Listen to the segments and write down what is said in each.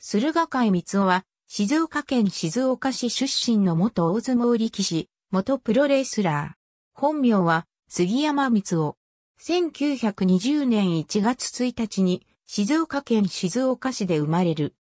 駿河海光雄は、静岡県静岡市出身の元大相撲力士、元プロレスラー。本名は、杉山光雄。1920年1月1日に、静岡県静岡市で生まれる。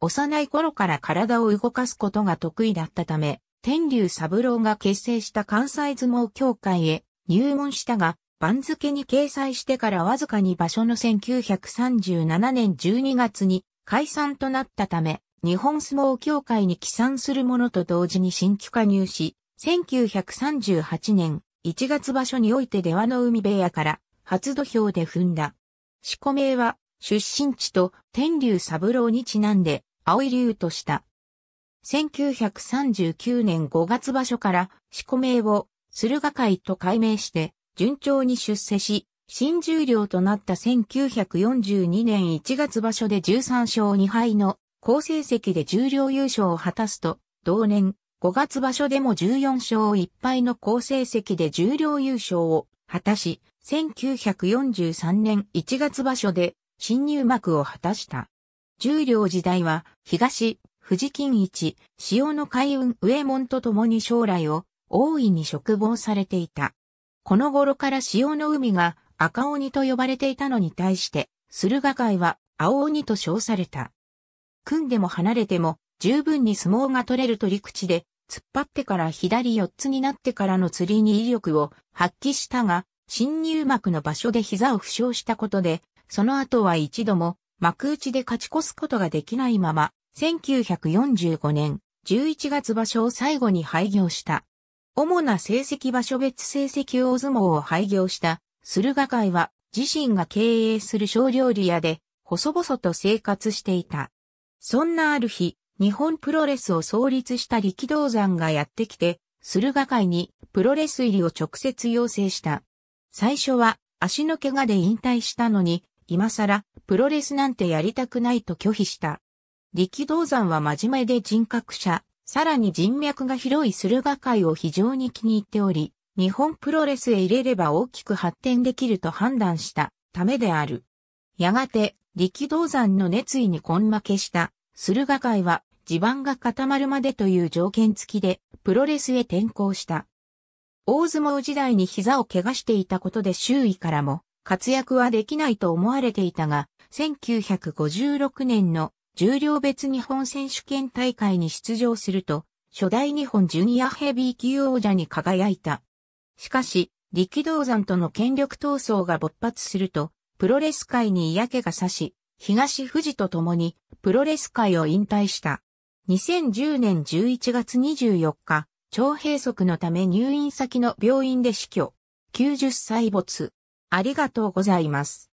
幼い頃から体を動かすことが得意だったため、天竜三郎が結成した関西相撲協会へ入門したが、番付に掲載してからわずかに場所の1937年12月に解散となったため、日本相撲協会に帰参するものと同時に新規加入し、1938年1月場所において出羽の海部屋から初土俵で踏んだ。四股名は出身地と天竜三郎にちなんで青い竜とした。1939年5月場所から四股名を駿河会と改名して順調に出世し、新十両となった1942年1月場所で13勝2敗の好成績で十両優勝を果たすと、同年5月場所でも14勝1敗の好成績で十両優勝を果たし、1943年1月場所で新入幕を果たした。十両時代は東、富士金一、潮の海運上門と共に将来を大いに嘱望されていた。この頃から潮の海が赤鬼と呼ばれていたのに対して、駿河界は青鬼と称された。組んでも離れても十分に相撲が取れる取り口で、突っ張ってから左四つになってからの釣りに威力を発揮したが、新入幕の場所で膝を負傷したことで、その後は一度も幕内で勝ち越すことができないまま、1945年11月場所を最後に廃業した。主な成績場所別成績大相撲を廃業した駿河会は自身が経営する小料理屋で細々と生活していた。そんなある日、日本プロレスを創立した力道山がやってきて、駿河会にプロレス入りを直接要請した。最初は足の怪我で引退したのに、今更プロレスなんてやりたくないと拒否した。力道山は真面目で人格者、さらに人脈が広い駿河会を非常に気に入っており、日本プロレスへ入れれば大きく発展できると判断したためである。やがて、力道山の熱意に根負けした、駿河会は地盤が固まるまでという条件付きで、プロレスへ転向した。大相撲時代に膝を怪我していたことで周囲からも、活躍はできないと思われていたが、1956年の重量別日本選手権大会に出場すると、初代日本ジュニアヘビー級王者に輝いた。しかし、力道山との権力闘争が勃発すると、プロレス界に嫌気がさし、東富士と共にプロレス界を引退した。2010年11月24日、腸閉塞のため入院先の病院で死去。90歳没。ありがとうございます。